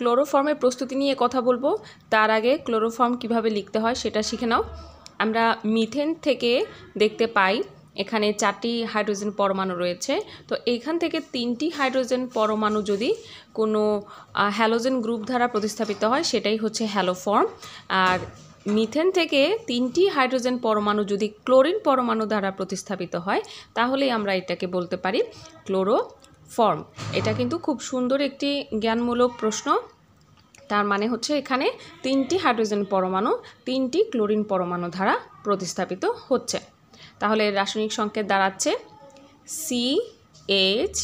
ক্লোরোফর্মের প্রস্তুতি নিয়ে কথা বলবো তার আগে ক্লোরোফর্ম কিভাবে লিখতে হয় সেটা শিখে নাও আমরা মিথেন থেকে দেখতে পাই এখানে চারটি হাইড্রোজেন পরমাণু রয়েছে তো এইখান থেকে তিনটি হাইড্রোজেন পরমাণু যদি কোনো হ্যালোজেন গ্রুপ দ্বারা প্রতিস্থাপিত হয় সেটাই হচ্ছে হ্যালোফর্ম আর মিথেন থেকে তিনটি হাইড্রোজেন পরমাণু যদি ক্লোরিন পরমাণু দ্বারা প্রতিস্থাপিত হয় তাহলে আমরা এটাকে বলতে পারি ক্লোরো ফর্ম এটা কিন্তু খুব সুন্দর একটি জ্ঞানমূলক প্রশ্ন তার মানে হচ্ছে এখানে তিনটি হাইড্রোজেন পরমাণু তিনটি ক্লোরিন পরমাণু দ্বারা প্রতিস্থাপিত হচ্ছে তাহলে রাসায়নিক সংকেত দাঁড়াচ্ছে C H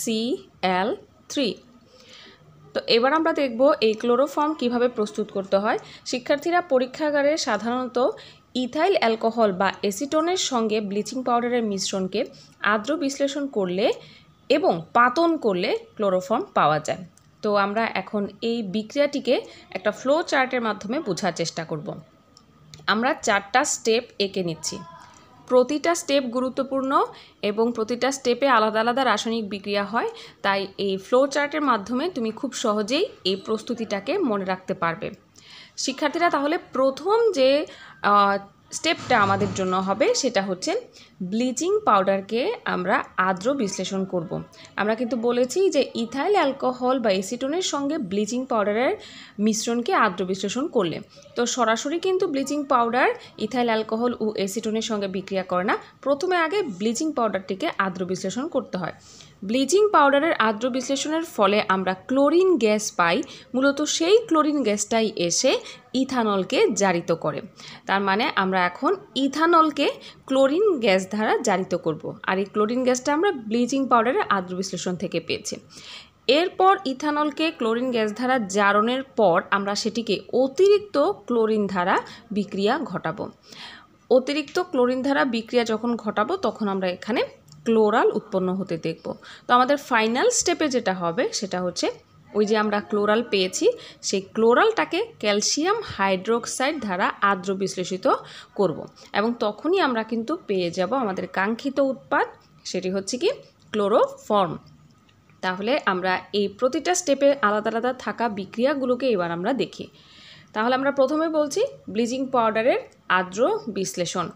C L three তো এবার আমরা দেখব এই ক্লোরোফর্ম কিভাবে প্রস্তুত করতে হয় শিক্ষার্থীরা পরীক্ষাগারে সাধারণত ইথাইল অ্যালকোহল বা এসিটনের সঙ্গে ব্লিচিং পাউডারের মিশ্রণকে আর্দ্র বিশ্লেষণ করলে এবং পাতন করলে ক্লোরোফর্ম পাওয়া যায় তো আমরা এখন এই বিক্রিয়াটিকে একটা ফ্লো চার্টের মাধ্যমে বোঝার চেষ্টা করব। আমরা চারটা স্টেপ এঁকে নিচ্ছি প্রতিটা স্টেপ গুরুত্বপূর্ণ এবং প্রতিটা স্টেপে আলাদা আলাদা রাসায়নিক বিক্রিয়া হয় তাই এই ফ্লো চার্টের মাধ্যমে তুমি খুব সহজেই এই প্রস্তুতিটাকে মনে রাখতে পারবে শিক্ষার্থীরা তাহলে প্রথম যে স্টেপটা আমাদের জন্য হবে সেটা হচ্ছে ব্লিচিং পাউডারকে আমরা আর্দ্র বিশ্লেষণ করব। আমরা কিন্তু বলেছি যে ইথাইল অ্যালকোহল বা এসিটোনের সঙ্গে ব্লিচিং পাউডারের মিশ্রণকে আর্দ্র বিশ্লেষণ করলে তো সরাসরি কিন্তু ব্লিচিং পাউডার ইথাইল অ্যালকোহল ও এসিটোনের সঙ্গে বিক্রিয়া করে না প্রথমে আগে ব্লিচিং পাউডারটিকে আর্দ্র বিশ্লেষণ করতে হয় ব্লিচিং পাউডারের আর্দ্র বিশ্লেষণের ফলে আমরা ক্লোরিন গ্যাস পাই মূলত সেই ক্লোরিন গ্যাসটাই এসে ইথানলকে জারিত করে তার মানে আমরা এখন ইথানলকে ক্লোরিন গ্যাস দ্বারা জারিত করব। আর এই ক্লোরিন গ্যাসটা আমরা ব্লিচিং পাউডারের আর্দ্র বিশ্লেষণ থেকে পেয়েছি এরপর ইথানলকে ক্লোরিন গ্যাস ধারা জারণের পর আমরা সেটিকে অতিরিক্ত ক্লোরিন ধারা বিক্রিয়া ঘটাবো অতিরিক্ত ক্লোরিন ধারা বিক্রিয়া যখন ঘটাবো তখন আমরা এখানে ক্লোরাল উৎপন্ন হতে দেখব তো আমাদের ফাইনাল স্টেপে যেটা হবে সেটা হচ্ছে ওই যে আমরা ক্লোরাল পেয়েছি সেই ক্লোরালটাকে ক্যালসিয়াম হাইড্রোক্সাইড দ্বারা আর্দ্র বিশ্লেষিত করব। এবং তখনই আমরা কিন্তু পেয়ে যাব আমাদের কাঙ্ক্ষিত উৎপাদ সেটি হচ্ছে কি ক্লোরোফর্ম তাহলে আমরা এই প্রতিটা স্টেপে আলাদা আলাদা থাকা বিক্রিয়াগুলোকে এবার আমরা দেখি তাহলে আমরা প্রথমে বলছি ব্লিচিং পাউডারের আর্দ্র বিশ্লেষণ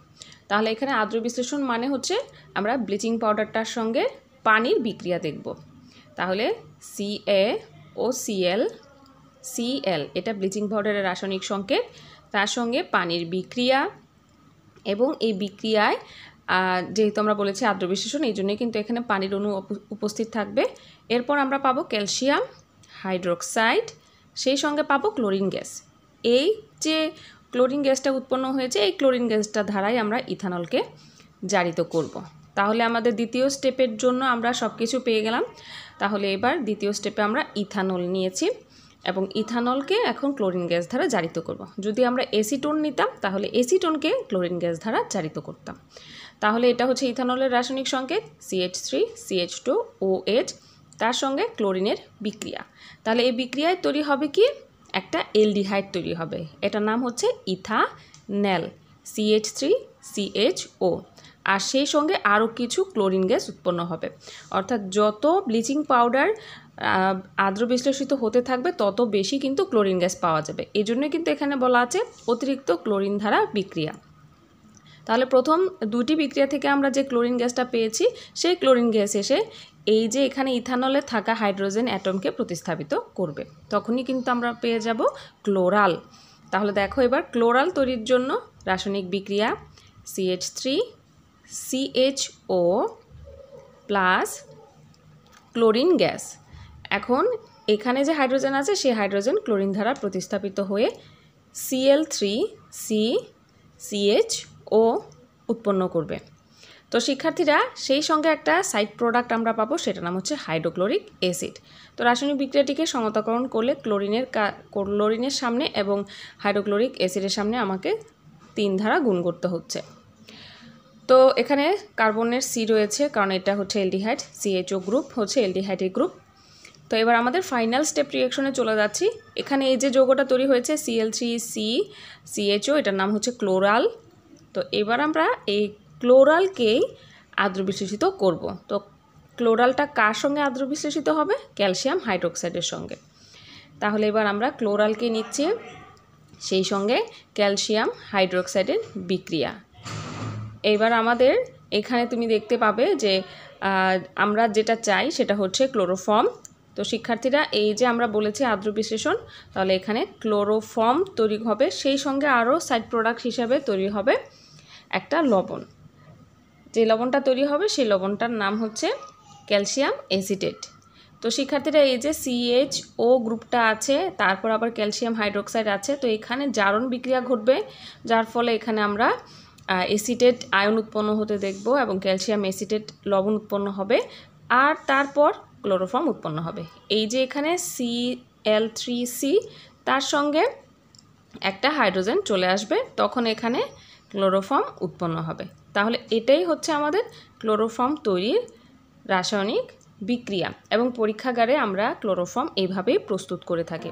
তাহলে এখানে আদ্র বিশ্লেষণ মানে হচ্ছে আমরা ব্লিচিং পাউডারটার সঙ্গে পানির বিক্রিয়া দেখব তাহলে C A O C L C L এটা ব্লিচিং পাউডারের রাসায়নিক সংকেত তার সঙ্গে পানির বিক্রিয়া এবং এই বিক্রিয়ায় যেহেতু আমরা বলেছি আদ্র বিশ্লেষণ এই জন্যই কিন্তু এখানে পানির অনু উপস্থিত থাকবে এরপর আমরা পাবো ক্যালসিয়াম হাইড্রোক্সাইড সেই সঙ্গে পাবো ক্লোরিন গ্যাস এই যে ক্লোরিন গ্যাসটা উৎপন্ন হয়েছে এই ক্লোরিন গ্যাসটা ধারায় আমরা ইথানলকে জারিত করব। তাহলে আমাদের দ্বিতীয় স্টেপের জন্য আমরা সব কিছু পেয়ে গেলাম তাহলে এবার দ্বিতীয় স্টেপে আমরা ইথানল নিয়েছি এবং ইথানলকে এখন ক্লোরিন গ্যাস দ্বারা জারিত করব। যদি আমরা এসিটোন নিতাম তাহলে এসিটোনকে ক্লোরিন গ্যাস ধারা জারিত করতাম তাহলে এটা হচ্ছে ইথানলের রাসায়নিক সংকেত C H three C H two O H তার সঙ্গে ক্লোরিনের বিক্রিয়া তাহলে এই বিক্রিয়ায় তৈরি হবে কি একটা এলডিহাইড তৈরি হবে এটার নাম হচ্ছে ethanal C H three C H O আর সেই সঙ্গে আরও কিছু ক্লোরিন গ্যাস উৎপন্ন হবে অর্থাৎ যত ব্লিচিং পাউডার আর্দ্র বিশ্লেষিত হতে থাকবে তত বেশি কিন্তু ক্লোরিন গ্যাস পাওয়া যাবে এই জন্যই কিন্তু এখানে বলা আছে অতিরিক্ত ক্লোরিন ধারা বিক্রিয়া তাহলে প্রথম দুটি বিক্রিয়া থেকে আমরা যে ক্লোরিন গ্যাসটা পেয়েছি সেই ক্লোরিন গ্যাস এসে এই যে এখানে ইথানলে থাকা হাইড্রোজেন অ্যাটমকে প্রতিস্থাপিত করবে তখনই কিন্তু আমরা পেয়ে যাব ক্লোরাল তাহলে দেখো এবার ক্লোরাল তৈরির জন্য রাসায়নিক বিক্রিয়া C H three C H O plus chlorine gas এখন এখানে যে হাইড্রোজেন আছে সেই হাইড্রোজেন ক্লোরিন দ্বারা প্রতিস্থাপিত হয়ে C L three C C H O উৎপন্ন করবে তো শিক্ষার্থীরা সেই সঙ্গে একটা সাইড প্রোডাক্ট আমরা পাবো সেটা নাম হচ্ছে হাইড্রোক্লোরিক অ্যাসিড তো রাসায়নিক বিক্রিয়াটিকে সমতাকরণ করলে ক্লোরিনের ক্লোরিনের সামনে এবং হাইড্রোক্লোরিক অ্যাসিডের সামনে আমাকে তিন ধারা গুণ করতে হচ্ছে তো এখানে কার্বনের সি রয়েছে কারণ এটা হচ্ছে এলডিহাইড সিএইচও গ্রুপ হচ্ছে এলডিহাইডের গ্রুপ তো এবার আমাদের ফাইনাল স্টেপ রিয়েকশনে চলে যাচ্ছি এখানে এই যে যৌগটা তৈরি হয়েছে সিএল থ্রি সি সিএইচও এটার নাম হচ্ছে ক্লোরাল তো এবার আমরা এই ক্লোরালকেই আদ্র বিশ্লেষিত করবো তো ক্লোরালটা কার সঙ্গে আদ্র বিশ্লেষিত হবে ক্যালসিয়াম হাইড্রোক্সাইডের সঙ্গে তাহলে এবার আমরা ক্লোরালকে নিচ্ছি সেই সঙ্গে ক্যালসিয়াম হাইড্রোক্সাইডের বিক্রিয়া এবার আমাদের এখানে তুমি দেখতে পাবে যে আমরা যেটা চাই সেটা হচ্ছে ক্লোরোফর্ম তো শিক্ষার্থীরা এই যে আমরা বলেছি আদ্র বিশ্লেষণ তাহলে এখানে ক্লোরোফর্ম তৈরি হবে সেই সঙ্গে আরও সাইড প্রোডাক্ট হিসাবে তৈরি হবে একটা লবণ যে লবণটা তৈরি হবে সেই লবণটার নাম হচ্ছে ক্যালসিয়াম এসিটেট তো শিক্ষার্থীরা এই যে সিএইচ ও গ্রুপটা আছে তারপর আবার ক্যালসিয়াম হাইড্রোক্সাইড আছে তো এখানে জারণ বিক্রিয়া ঘটবে যার ফলে এখানে আমরা এসিটেট আয়ন উৎপন্ন হতে দেখব এবং ক্যালসিয়াম এসিটেট লবণ উৎপন্ন হবে আর তারপর ক্লোরোফর্ম উৎপন্ন হবে এই যে এখানে সি এল থ্রি সি তার সঙ্গে একটা হাইড্রোজেন চলে আসবে তখন এখানে ক্লোরোফর্ম উৎপন্ন হবে তাহলে এটাই হচ্ছে আমাদের ক্লোরোফর্ম তৈরির রাসায়নিক বিক্রিয়া এবং পরীক্ষাগারে আমরা ক্লোরোফর্ম এভাবেই প্রস্তুত করে থাকি